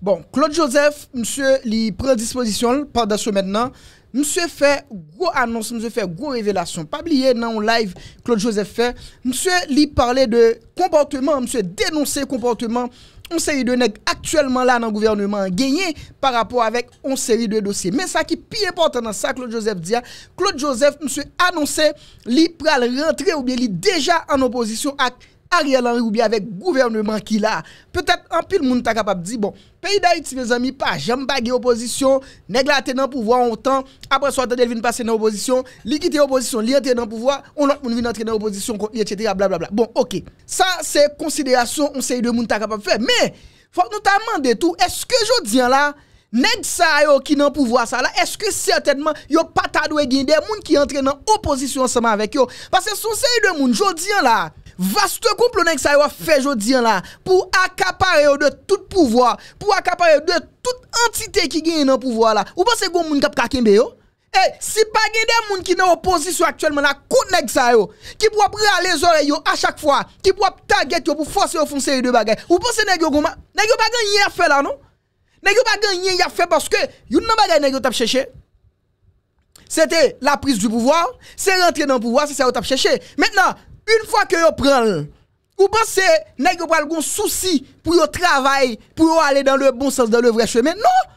Bon, Claude Joseph, msye li predisposisyon, pardasyon mennen, msye fe gro annons, msye fe gro revelasyon. Pabliye nan on live, Claude Joseph fe, msye li parle de komportement, msye denonse komportement, on seri de nek aktuelman la nan gouvernement, genye par rapport avek on seri de dosye. Men sa ki pi epote nan sa, Claude Joseph diya, Claude Joseph msye annonse li pre al rentre ou bi li deja an oposisyon ak, Ariel Henry Roubia vek gouvernement ki la... Petat an pil moun ta kapap di... Bon... Peida iti me zami pa... Jam bagi oposisyon... Neg la tenan pouvoi an otan... Apre so atan de vin pase nan oposisyon... Li ki tenan pouvoi... Ou lak moun vin entre nan oposisyon... Etcetera... Blablabla... Bon... Ok... Sa se konsidasyon... On se yi de moun ta kapap fe... Me... Fok nou ta mande tou... Eske jodi an la... Neg sa yo ki nan pouvoi sa la... Eske certainman... Yo pata dwe ginde... Moun ki entre nan oposisyon seman vek yo... Pase sou Vaste complot que a fait aujourd'hui là pour accaparer de tout pouvoir, pour accaparer de toute entité qui gagne dans le pouvoir là. Ou pensez que moun kap kakembe yo? Et eh, si pas des gens qui sont dans opposition actuellement la konek ça yo, qui pour les oreilles à chaque fois, qui pour taguer yo pour forcer au fond série de bagages. Ou pensez que yo goma? Nèg pas a à là non? Nèg gens pas gagné à faire parce que yon nan bagay nèg chercher c'était la prise du pouvoir, c'est rentrer dans le pouvoir, c'est ça vous avez cherché. Maintenant, une fois que vous prenez, vous pensez que vous avez un souci pour le travail, pour aller dans le bon sens, dans le vrai chemin. Non!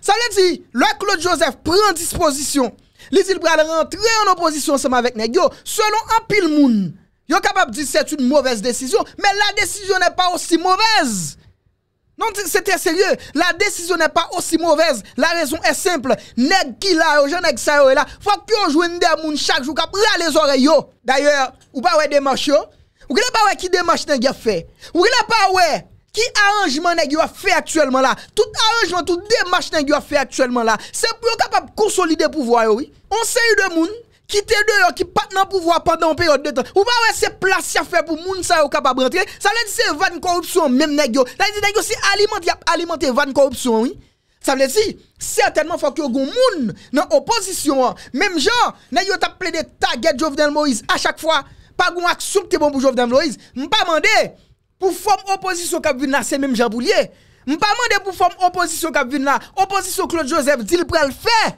Ça veut dire, le Claude Joseph prend disposition. Les il rentrer en opposition ensemble avec Negio, selon un pile moun. Yo capable de dire c'est une mauvaise décision, mais la décision n'est pas aussi mauvaise non, c'était sérieux. La décision n'est pas aussi mauvaise. La raison est simple. Nèg qui là, jeune nèg ça là, faut que on joue des moun chaque jour râler les oreilles D'ailleurs, ou pas ouais démarche yo. Ou que pas ouais qui démarche nèg fait. Ou que pas ouais qui arrangement nèg a fait actuellement là. Tout arrangement, tout démarche nèg a fait actuellement là, c'est pour capable consolider pouvoir oui. On sait de moun Kite de yo ki pat nan pouvoi pandan an peryote de tan. Ou pa wè se plas ya fè pou moun sa yo kapab rentre. Sa wè di se van korupsyon menm negyo. Na di negyo se alimante van korupsyon wè. Sa wè di si. Sètenman fòk yo goun moun nan oposisyon wè. Menm jan, nan yo tap plè de ta gèt Jovden Moïse. A chak fwa, pa goun ak souk te bon pou Jovden Moïse. M pa mande pou fòm oposisyon kabvin nan se menm jan pou liye. M pa mande pou fòm oposisyon kabvin nan oposisyon Claude Joseph. Dil pou el fè.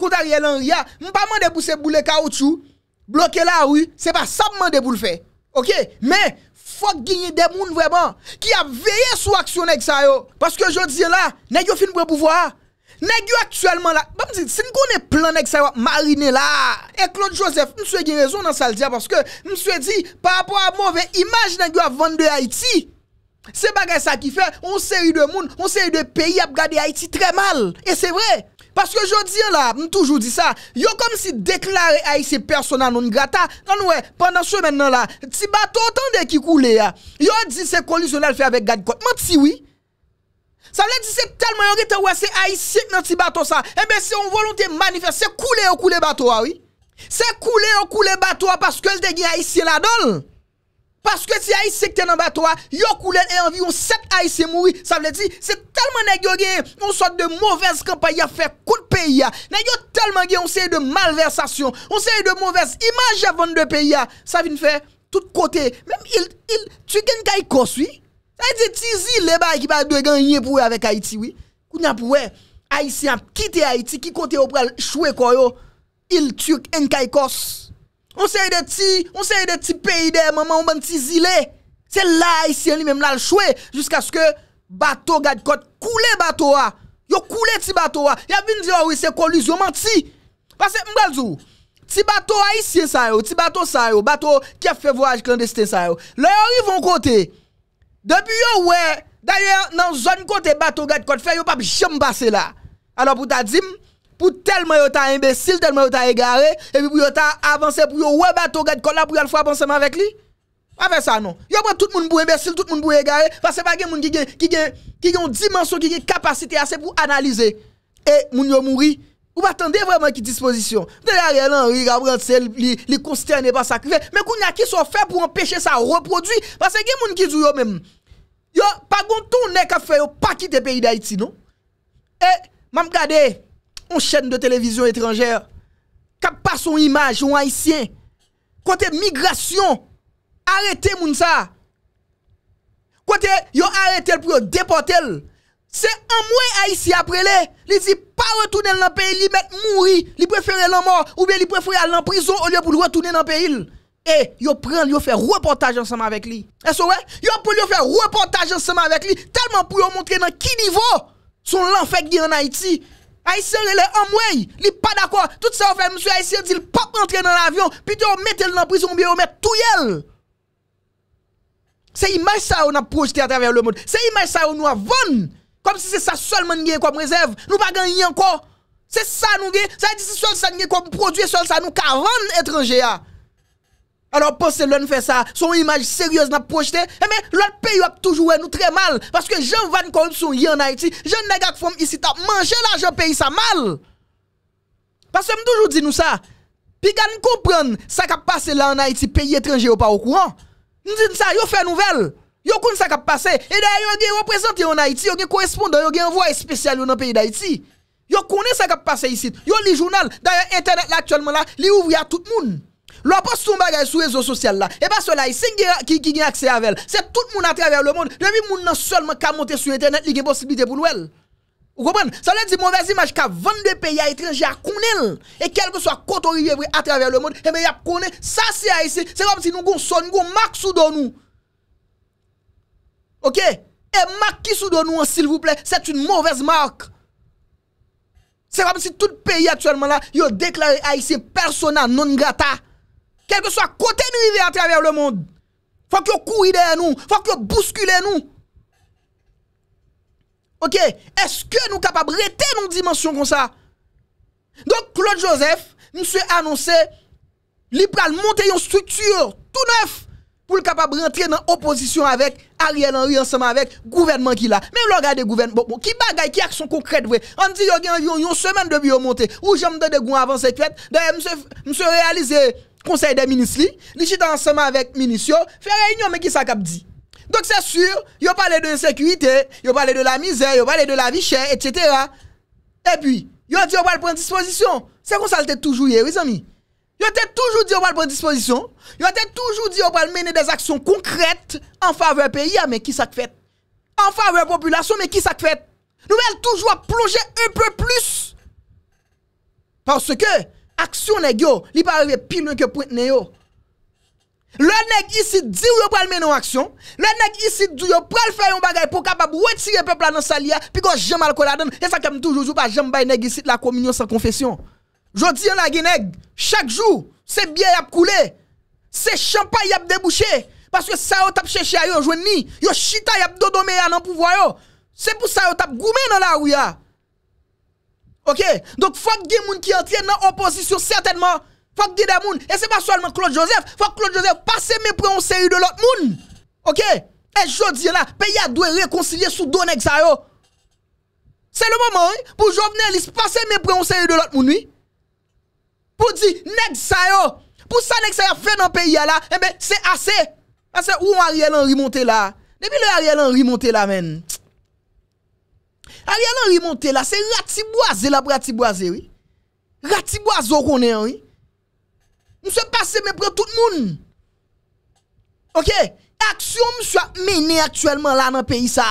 Kouta rye lan rya, m pa mande pou se boule kaoutou, bloke la wou, se pa sab mande pou l fe. Ok, men, fok gini demoun vreman, ki ap veye sou aksyon ek sa yo. Paske jo di la, negyo fin pou pouvo a. Negyo aktuelman la, ba m zi, se n konen plan ek sa yo, marine la. E Claude Joseph, m sou e gine rezon nan sa l dia, paske m sou e di, pa apwa mouve imaj negyo ap vande Haiti, se ba gen sa ki fe, on se yu demoun, on se yu de peyi ap gade Haiti tre mal. E se vre! Paske yo di la, m toujou di sa, yo kom si deklare aise personan nou ni gata, kan nou e, pandan sou men nan la, ti bato tan de ki koule ya, yo di se kolisonal fe avè gade kote, mou ti wè? Sa mè di se talman yo gete wè se aise si nan ti bato sa, e bè se yon volonté manifeste, se koule ou koule bato a wè? Se koule ou koule bato a paske l de gen aise si la donl? Paske ti Aïs sekte nan batwa, yo koulen e anvi yon set Aïs se moui. Sa vle ti, se talman negyo gen yon sot de mouvez kampay ya fe koul peyi ya. Negyo talman gen yon se de malversasyon, yon se de mouvez imaj avan de peyi ya. Sa vin fe tout kote. Mem il, il, tuken kaj koswi. Sa vle ti zi leba ki pa dwe ganye pouwe avek Aïti wi. Kou nyan pouwe Aïsi ap kite Aïti ki kote yo pral chwe koyo il tuken kaj koswi. On se yede ti, on se yede ti peyi de, maman, on bende ti zile. Ti la aisyen li menm lal chwe, jisk aske Bato Gadkot koule Bato a. Yo koule ti Bato a. Ya binde yo oh we se koliz, yo mende ti. Pase mgal zou, ti Bato aisyen sa yo, ti Bato sa yo, Bato ki afe voaj klandestin sa yo. Le yo yon yon kote, debi yo we, daye nan zon kote Bato Gadkot, fe yo pa bichem base la. Ano pou ta djim, pour tellement yo ta imbécile, tellement yo ta égaré, et puis pour yo ta avancé, pour yo ouais bateau, gade pour yo le ensemble avec lui. Pas fait ça non. Yo prend tout le monde pour imbécile, tout le monde pour égaré, parce que pas gen pas qui qui gen, une dimension, qui gen capacité assez pour analyser. Et moun yo mouri. Ou pas attendez vraiment qui disposition. Derrière Henry, Gabriel, c'est les consterné par ça. Mais qu'on a qui sont fait pour empêcher ça reproduit parce que gen moun qui dit yo même. Yo, pas gon n'est qu'à fait yo pas quitter pays d'Haïti non. Et, m'a regardé, une chaîne de télévision étrangère qui passe son image, un haïtien. Côté migration, arrêtez moun ça. Côté yo arrêté pour déporter. C'est un mois haïtien après les, ne dit pas retourner dans le pays, il met mourir, il préfère la mort ou bien il préfère aller en prison au lieu pour retourner dans le pays. Et yo prend, yo fait reportage ensemble avec lui. Est-ce que ouais? Yo pour yo faire reportage ensemble avec lui, tellement pour yo montrer dans qui niveau son l'enfer qui en Haïti il est en il il pas d'accord. Tout ça on fait monsieur Haïtien dit pas rentrer dans l'avion, plutôt on mette dans la prison ou bien on met tout yel. C'est image ça on a projeté à travers le monde. C'est image ça on nous a comme si c'est ça seulement nous comme réserve. Nous pas gagner encore. C'est ça nous gagne. Ça dit c'est seul ça nous comme produit, seulement ça nous 40 étrangers. Ah. Alors, pensez l'on fait ça, son image sérieuse n'a projeté, eh mais l'autre pays a toujours nous très mal. Parce que Jean Van Corruption, y en Haïti, Jean Negak Fom ici, t'as mangé l'argent pays ça mal. Parce que m'a toujours dit nous ça. Puis comprendre ça qui a passé là en Haïti, pays étranger ou pas au courant. Nous disons ça, yo fait nouvelle. Yo kon ça qui a passé. Et d'ailleurs, yo représenté en Haïti, yon gen correspondant, yon gen envoyé spécial dans le pays d'Haïti. Yo connaît ça qui a passé ici. Yo li journal. D'ailleurs, internet actuellement là, li ouvri à tout le monde. Lo apos ton bagay sou wezo sosyal la, e pa sou la, se gen akse avel, se tout moun atraver le moun, jwè mi moun nan sol man ka monte sou internet li gen posibilite pou lwèl. Ou kompon? Se lè di mouvez imaj ka 22 peyi a etrenj ya kounel, e kelke sou a kotori jevri atraver le moun, e mè ya kounel, sa se a etrenj, se kompon si nou goun son, nou goun mak sou donou. Ok? E mak ki sou donou an sil vouple, set un mouvez mak. Se kompon si tout peyi a etrenj man la, yo deklari a etrenj perso nan non gata. quel que soit côté nous vivons à travers le monde. Faut que courez derrière nous, faut que bousculer nous. OK, est-ce que nous sommes capables de rester nos dimensions comme ça Donc Claude Joseph, monsieur annoncé il pral monter une structure tout neuf pour le capable rentrer dans opposition avec Ariel Henry ensemble avec le gouvernement qui là. Mais le gouvernement bon, qui bagaille qui action concrète On dit y a une semaine de bio monter ou j'aime de avant avancer fête, D'ailleurs monsieur monsieur réaliser conseil des ministres, li chita ensemble avec ministre, faire réunion, mais qui ça cap dit? Donc c'est sûr, yo parlé de insécurité, yo parlé de la misère, yo parlé de la vie chère, etc. Et puis, yo dit yo va prendre disposition. C'est comme ça le toujours hier, les amis. Yo t'ai toujours dit on va prendre disposition. Yo t'ai toujours dit pas va mener des actions concrètes en faveur pays, mais qui ça fait En faveur de la population, mais qui ça fait Nous allons toujours plonger un peu plus. Parce que action nèg yo, li pas arrivé plus loin que point yo. Le nèg ici dit yo pral mener action, le nèg ici dit yo pral faire un bagage pour capable retirer peuple dans salia, puis qu'on jamais alcool la donne. Et ça comme toujours pas jamais bay nèg ici la communion sans confession. Jodi en la nèg, chaque jour, c'est bien y a coulé C'est champagne a débouché parce que ça yo t'a cherché yo joindre ni, yo chita y a dodomé en pouvoir yo. C'est pour ça yo tap goumé dans la rue OK Donc faut que des gens qui entrent dans opposition certainement faut que des gens et c'est pas seulement Claude Joseph, faut que Claude Joseph passe mes prendre de l'autre monde. OK Et je dis là, pays a doit réconcilier sous donne ça C'est le moment pour hein, pour Jovenel passer mes prendre en de l'autre monde Pour dire nèg Pour ça nèg fait dans pays là, eh ben c'est assez. Parce que où Ariel Henry remonter là Depuis le Ariel Henry remonter là même Ali alan rimonte la, se ratibo aze la pou ratibo aze, oui. Rati bo azo konen, oui. Mse pase men pou tout moun. Ok? Aksyon mse ap mene aktuelman la nan peyi sa.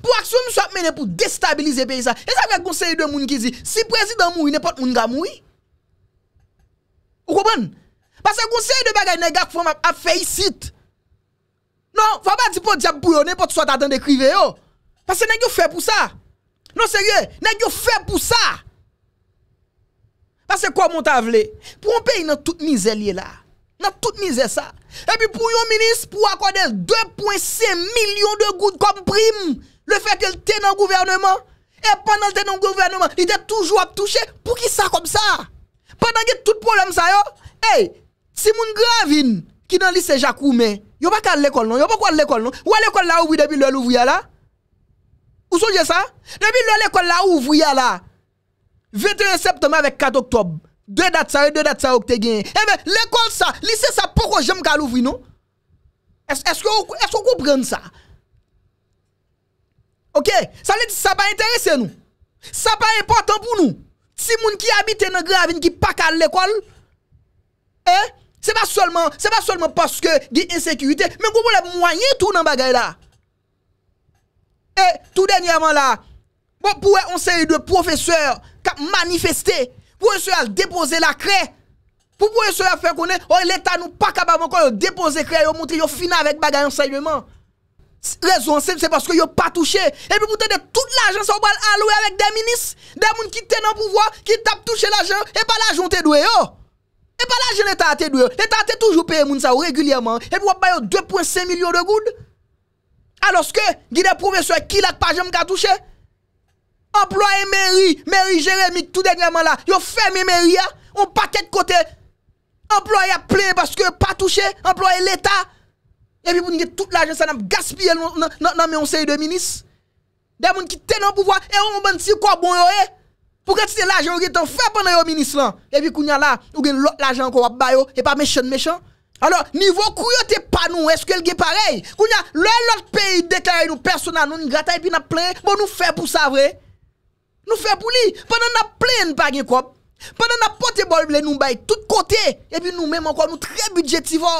Pou aksyon mse ap mene pou destabilize peyi sa. E sa fe gounseye de moun ki zi. Si prezident moui, ne pot moun ga moui. Ou koubon? Pase gounseye de bagay ne gag fom ap fe yisit. Non, fwa pa di pou diap bwoyone pot sou atan dekrive yo. Pase ne gyo fe pou sa. Non serye, nèk yo feb pou sa. Ase kwa moun ta vle? Pou an pe, yon nan tout mizè liye la. Nan tout mizè sa. E pi pou yon minis, pou akwadel, 2.5 milyon de gout komprim le fek yon tenan gouvernement. E pan nan tenan gouvernement, yon te toujou ap touche pou ki sa kom sa. Pan nan gen tout problem sa yo, ey, Simon Gravin, ki nan lise Jakoumen, yo pa kal lekol non, yo pa kwa lekol non, wè lekol la oubi debi lè louvou ya la? Ou sonje sa? Demi lò l'ekol la ouvri ya la. 21 septembre vek 4 oktob. De dat sa, de dat sa oktegyen. Ebe, l'ekol sa, lise sa poukou jem kal ouvri nou? Eskou koupren sa? Ok, sa li di sa pa interese nou? Sa pa importan pou nou? Si moun ki abite nan gravin ki pakal l'ekol? Eh? Se pa solman, se pa solman paske di insekurite, men koupou le mwanyen tou nan bagay la. E, tout denye bon, man la, pou e onseye de professeur ka manifeste, pou e se al depose la kre, pou pou e se al fè konen, or l'Etat nou pa kababan kon yo depose kre, yo montre yo fina vek bagay onseye man. Rezon, se mse paske yo pa touche, epi pou tè de tout la jen sa ou pa al alowe avèk de minis, de moun ki tè nan pouvoi, ki tap touche la jen, epa la jen te dwe yo. Epi la jen e ta ate dwe, e ta ate toujou peye moun sa ou regulyaman, epi wap bayo 2.5 milyon de goud. Anoske, gida pouve souye ki lak pa jenm ka touche? Employe meri, meri jeremik tout dengeman la, yo fèm e meri ya, on pa kèk kote. Employe ap plè parceke yo pa touche, employe l'Etat. Epi pou nge tout l'ajen sa nam gaspye nan men yon seri de minis. Dey moun ki tè nan pouvoi, e yon mwen si kwa bon yo e. Pou kè ti tè l'ajen ou gen ton fèm pwè nan yo minis lan. Epi pou nge la, ou gen l'ajen kwa wap bayo, epa mechon mechon. Ano, nivou kouyote pa nou, eske lge parey? Kou nye, lè lòt peyi deklare nou personan nou, nou ngrata epi nan ple, bo nou fe pou sa vre? Nou fe pou li? Pwè nan nan ple yon bagen kob? Pwè nan nan pote bol bile nou mbay tout kote? Epi nou mèm anko, nou tre budjetivò?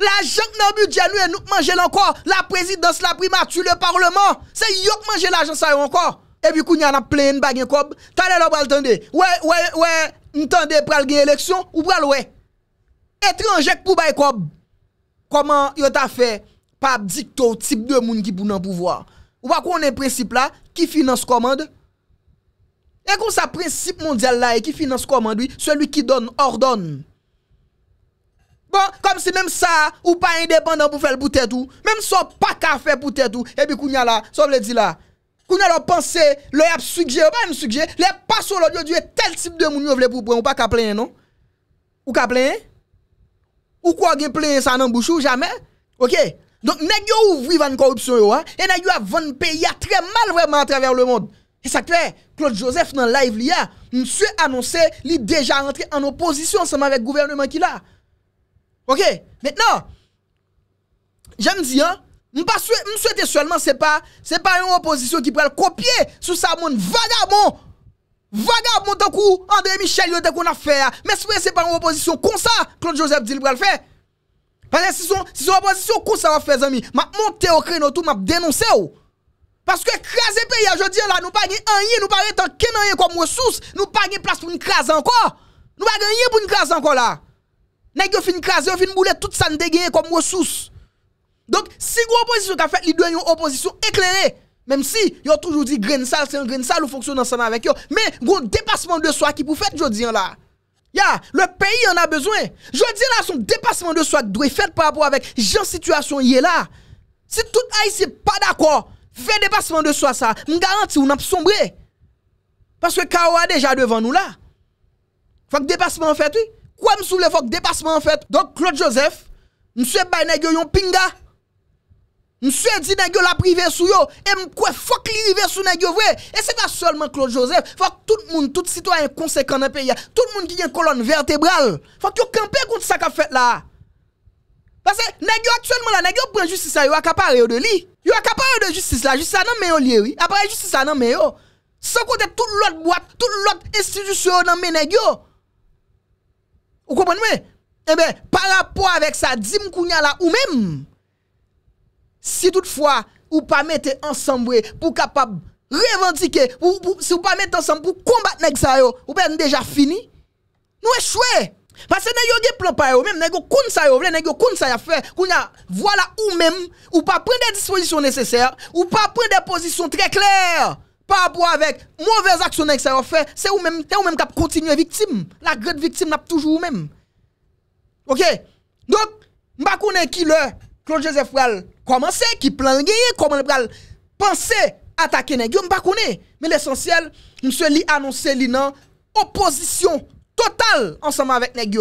La jenk nan budjen nou e nou kmanjè lankò? La prezidans la primatule parlement? Se yon kmanjè lagen sa yon anko? Epi kou nye nan ple yon bagen kob? Tane lò pral tende? Ouè, ouè, ouè, n tende pral gen eleksyon ou pral Etri anjek pou bay kob. Koman yon ta fe, pap dikto, tip de moun ki pou nan pouvoa. Ou pa konen prinsip la, ki finance komand. E kon sa prinsip mondyal la, ki finance komand, celui ki don, ordon. Bon, kom si menm sa, ou pa independant pou fel pou tèt ou, menm so pa ka fe pou tèt ou, ebi kounya la, so vle di la, kounya la panse, le yap sujje, ou pa yon sujje, le pasol odyo, diwe tel tip de moun yo vle pou pren, ou pa ka plen, non? Ou ka plen? Ou ka plen? Ou quoi gen plein ça dans bouchou jamais OK donc nèg yo ouvri van corruption yo hein et nèg yo vendre pays très mal vraiment à travers le monde et ça fait Claude Joseph dans live l'IA monsieur annoncé li déjà rentré en opposition ensemble avec gouvernement qui là OK maintenant j'aime dire hein souhaiter seulement c'est pas c'est pas une opposition qui peut copier sous sa monde vagabond Vagab monta kou André Michel yote kon a fe a, mè sou e separe yon opozisyon kon sa, klon Josep Dilibral fe. Parè, si son opozisyon kon sa wafè zami, ma monte yo krenotou, ma denonse yo. Paske kreze pe yon jodi a la, nou pa gen anye, nou pa gen tanke nanye kom wosous, nou pa gen plas pou yon kreze anko. Nou pa gen anye pou yon kreze anko la. Nèk yo fin kreze, yo fin moule, tout sa nou de genye kom wosous. Donk, si yon opozisyon ka fe, li dwen yon opozisyon eklerè. Même si, yon toujours dit grain sale, c'est un Green sale, ou fonctionne ensemble avec eux. Mais, bon, dépassement de soi qui pour faire dis hein, là. Ya, le pays en a besoin. Je dis là, son dépassement de soi doit faire fait par rapport avec Jean situation y est là. Si tout haïtien pas d'accord, fait dépassement de soi ça, vous garantis on a sombré. Parce que Kawa déjà devant nous là. Faut dépassement en fait oui. Quoi me soule, faut que dépassement en fait. Donc Claude Joseph, monsieur Bainegyo pinga Mswe di negyo la prive sou yo, e mkwe fok li vive sou negyo vwe. E se va solman Claude Joseph, fok tout moun, tout sitwa yon konsekran apè ya, tout moun ki yon kolon vertebral, fok yo kampe konti sa ka fet la. Pase negyo atwenman la, negyo pren justice la, yo akapare yo de li. Yo akapare yo de justice la, justice ananmen yo liye wii, apare justice ananmen yo. Se kon te tout lout boat, tout lout institusyon anmen negyo, ou kompon mwen, ebe, par rapport avek sa, di mkoun ya la ou mèm, Si toutefois, ou pas mettez ensemble pour capable revendiquer, vous vous si ou pas mettre ensemble pour combattre nèg ça yo, ou ben déjà fini. Nous échouer. Eh, Parce que nous avons plan yo même nous avons ça yo, nous avons ça fait, voilà ou même, ou pas prendre des dispositions nécessaires, ou pas prendre des positions très claires par rapport avec mauvaises actions que ça fait, c'est ou même ou même qui continuer victime. La grande victime n'a toujours même. OK? Donc, m'pa connait qui le Joseph pral commencer, qui plan gagner, comment il pral penser attaquer nèg yo, Mais l'essentiel, monsieur li annoncé li nan opposition totale ensemble avec nèg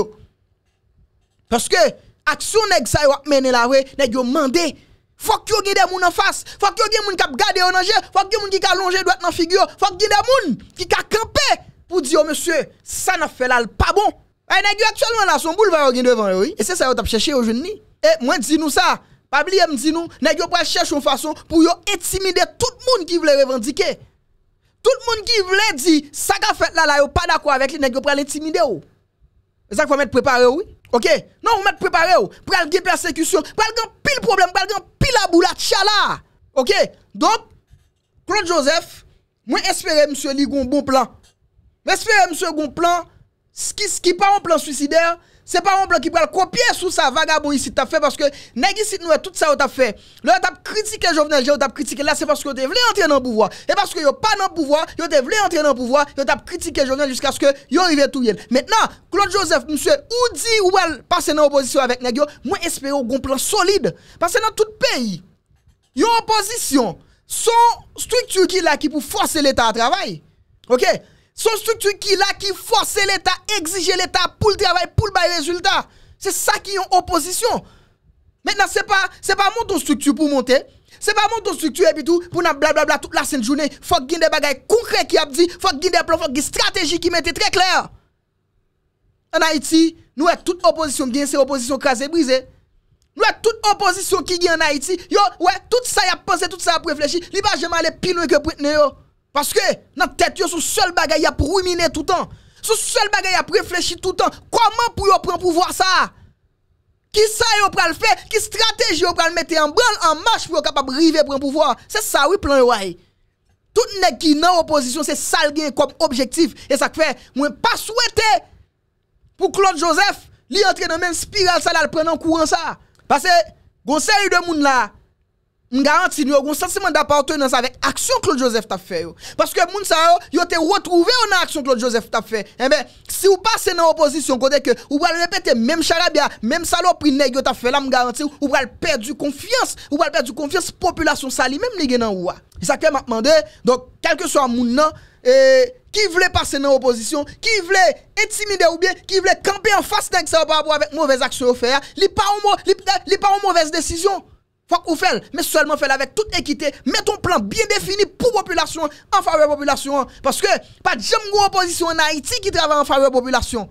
Parce que action nèg ça yo mener la way, nèg mandé faut que yo gen des moun en face, faut que yo gen moun k'ap garder en danger, faut que moun qui ka longer droite dans figure, faut que ait des moun qui ka camper pour dire monsieur, ça n'a fait là pas bon. Et eh, nèg actuellement là son boulevard gen devant oui. Et c'est ça yo a cherché aujourd'hui. Et eh, moi, dis nous ça. Pabli oublier, me nous, nèg pas chercher une façon pour intimider tout le monde qui veut revendiquer. Tout le monde qui veut dire ça qu'a fait là là yo pas d'accord avec les gens pral pour l'intimider ou. C'est ça qu'il faut mettre préparé oui. OK. Non, on mettre préparé ou. Pral gen persécution, pral gen pile problème, pral gen pile la boule tchala. OK. Donc Claude Joseph, moi espérer monsieur Ligon bon plan. J'espère monsieur bon plan, ce qui pas un plan suicidaire, Se pa moun blan ki pral kopye sou sa vagabo isi tap fe, paske negi sit nou e tout sa ou tap fe. Lè ou tap kritike jovenel, jè ou tap kritike lè, se paske ou te vle ente nan pouvoi. E paske yo pa nan pouvoi, yo te vle ente nan pouvoi, yo tap kritike jovenel, jiska se yo rive tou yel. Mètnan, Claude Joseph, msè ou di ou el, passe nan opozisyon avèk negi yo, mwen espè yo gon plan solide. Passe nan tout peyi. Yo opozisyon, son struktu ki lè ki pou force l'Etat a travay. Ok? Son struktur ki la ki force l'Etat, exige l'Etat pou l'dravay, pou l'bay rezultat. Se sa ki yon opozisyon. Mèndan se pa, se pa moun ton struktur pou monte. Se pa moun ton struktur epi tou, pou nan bla bla bla tout la sène jounè. Fok gine de bagay koukè ki ap di, fok gine de plan, fok gine strategi ki mette, tre kler. En Haïti, nou e tout opozisyon gine, se opozisyon krasè, brisé. Nou e tout opozisyon ki gine en Haïti. Yo, wè, tout sa y ap pense, tout sa ap reflechi. Li ba jèman le pilwe ke pritne yo. Paske nan tet yo sou sol bagay ya pou rumine toutan Sou sol bagay ya pou reflechi toutan Koman pou yo pran pou voir sa Ki sa yo pran l fè Ki strateji yo pran l mette en bran En manche pou yo kapap rive pran pou voir Se sa wè plan yo wè Touten ek ki nan oposisyon se sal gen Kom objektif e sak fè Mwen pa souwete Pou Claude Joseph li entre nan men spiral sa La pren nan kouan sa Pase gonsè yu demoun la M garanti nou yo goun sensimen d'apartoy nan sa vek aksyon Claude Joseph ta fe yo. Paske moun sa yo, yo te wotrouve yo nan aksyon Claude Joseph ta fe. Eme, eh si ou pase nan oposisyon kote ke, ou wale repete, mem chalabia, mem salopri negyo ta fe la m garanti, ou wale per du konfians, ou wale per du konfians populasyon sa li, mem li gen nan wwa. Isakwe m apmande, donk, kelke so a moun nan, ki eh, vle pase nan oposisyon, ki vle etimide ou bie, ki vle kampe an fas tenk sa wap apwa vek mouvez aksyon ou fe ya, li pa ou mouvez desisyon, Fwa kou fèl, mè solman fèl avèk tout ekite, mè ton plan bie defini pou populasyon, an fave populasyon. Paske, pa djem gwo opozisyon na iti ki travè an fave populasyon.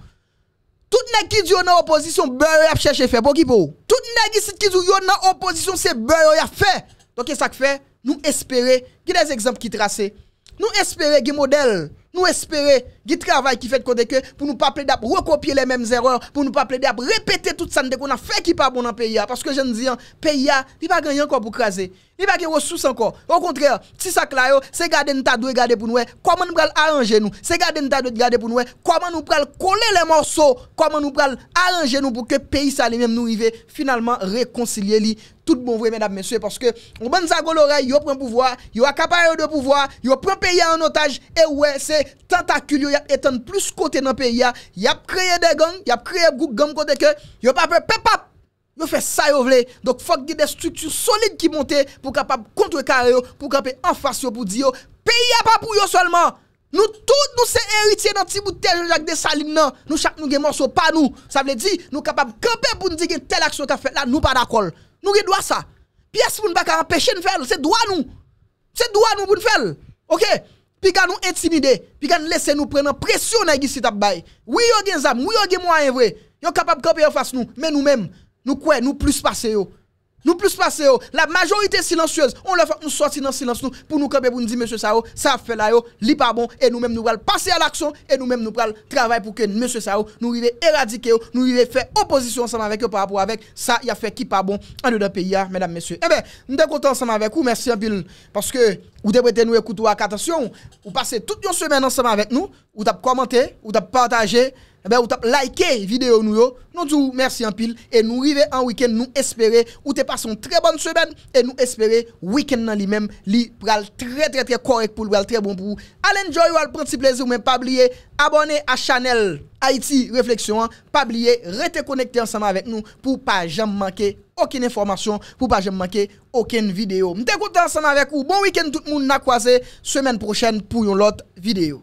Tout nèk ki di yon nan opozisyon, bè yon yap chèche fè, bò ki pou. Tout nèk ki si di yon nan opozisyon, se bè yon yap fè. Donke sak fè, nou espere, ki dèz ekzamp ki trase. Nou espere, ge model, nou espere. qui travaille qui fait côté que pour nous pas plaider recopier les mêmes erreurs, pour nous pas plaider à répéter tout ça qu'on a fait qui pas bon dans pays parce que je ne dis pays il pas gagner encore pour craser. Il pas de ressources encore. Au contraire, si ça c'est garder nous doit garder pour nous comment nous pral arranger nous, c'est garder nous doit garder pour nous comment nous pral coller les morceaux, comment nous pral arranger nous pour que pays ça lui-même nous arriver finalement réconcilier tout bon vrai mesdames messieurs parce que on ça zago l'oreille yo prend pouvoir, yo accapare de pouvoir, yo prend pays en otage et ouais c'est tentacule et en plus kote nan pays ya, yap des gangs gang, yap créé gout gang que ke, yo pas pepap, yo fait ça yo vle. Donc faut qu'il des structures solides qui montent pour capable contrecarrer pour camper en face pour dire pays a pas pour yo seulement. Nous tous nous c'est héritiers dans petit bout de Jacques non Nous chaque nous gagne morceau pas nous. Ça veut dire nous capable camper pour nous dire telle action qu'a fait là nous pas d'accord. Nous gen droit ça. Pièce pour nous pas empêcher de faire, c'est droit nous. C'est droit nous pour nous faire. OK pi kan nou etin ide, pi kan lese nou prenen presyon na yi sit ap bay, wiyo gen zam, wiyo gen mwa en vwe, yon kapap kapye yo fas nou, men nou men, nou kwe, nou plus pase yo. Nous plus passer, oh. la majorité silencieuse, on le fait nous sortir dans le silence pour nous camper pour nous dire monsieur Sao, oh, ça fait là yo, oh, li pas bon et nous mêmes nous allons passer à l'action et nous mêmes nous allons travailler pour que monsieur Sao nous arrivions éradiquer, nous arrivions faire opposition ensemble avec eux par rapport avec ça il a fait qui pas bon en dedans pays hein, mesdames messieurs. Eh bien, nous sommes contents ensemble avec vous, merci en parce que vous devez nous écouter avec attention, vous passez toute une semaine ensemble avec nous, vous avez commenté, vous avez partagé Ebe eh ou tap like videyo nou yo Nou djou mersi an pil E nou rive an wikend nou espere Ou te pason tre bon semen E nou espere wikend nan li men Li pral tre tre tre korek pou lwel Tre bon pou ou Alenjoy wal principlezi ou men pabliye Abone a chanel Haiti Reflexion Pabliye rete konekte ansama vek nou Pou pa jem manke okin informasyon Pou pa jem manke okin video Mte kote ansama vek ou Bon wikend tout moun na kwaze Semen prochen pou yon lot video